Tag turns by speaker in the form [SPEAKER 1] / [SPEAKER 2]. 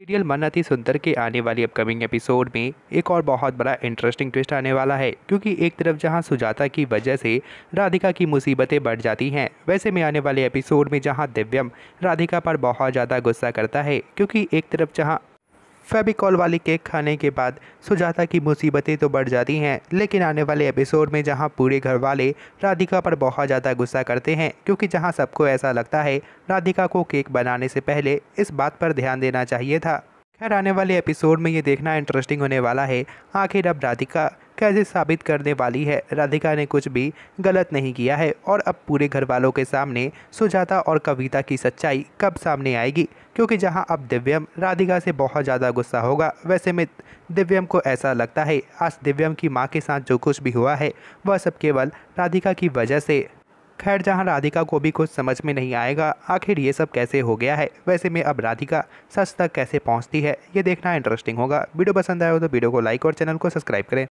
[SPEAKER 1] serial मन्नति सुंदर के आने वाली अपकमिंग एपिसोड में एक और बहुत बड़ा इंटरेस्टिंग ट्विस्ट आने वाला है क्योंकि एक तरफ जहां सुजाता की वजह से राधिका की मुसीबतें बढ़ जाती हैं वैसे में आने वाले एपिसोड में जहां दिव्यम राधिका पर बहुत ज़्यादा गुस्सा करता है क्योंकि एक तरफ जहां फेबिकॉल वाली केक खाने के बाद सुजाता की मुसीबतें तो बढ़ जाती हैं लेकिन आने वाले एपिसोड में जहां पूरे घर वाले राधिका पर बहुत ज़्यादा गुस्सा करते हैं क्योंकि जहां सबको ऐसा लगता है राधिका को केक बनाने से पहले इस बात पर ध्यान देना चाहिए था खैर आने वाले एपिसोड में ये देखना इंटरेस्टिंग होने वाला है आखिर अब राधिका कैसे साबित करने वाली है राधिका ने कुछ भी गलत नहीं किया है और अब पूरे घर वालों के सामने सुजाता और कविता की सच्चाई कब सामने आएगी क्योंकि जहां अब दिव्यम राधिका से बहुत ज़्यादा गुस्सा होगा वैसे में दिव्यम को ऐसा लगता है आज दिव्यम की माँ के साथ जो कुछ भी हुआ है वह सब केवल राधिका की वजह से खैर जहाँ राधिका को भी कुछ समझ में नहीं आएगा आखिर ये सब कैसे हो गया है वैसे में अब राधिका सच तक कैसे पहुँचती है ये देखना इंटरेस्टिंग होगा वीडियो पसंद आया हो तो वीडियो को लाइक और चैनल को सब्सक्राइब करें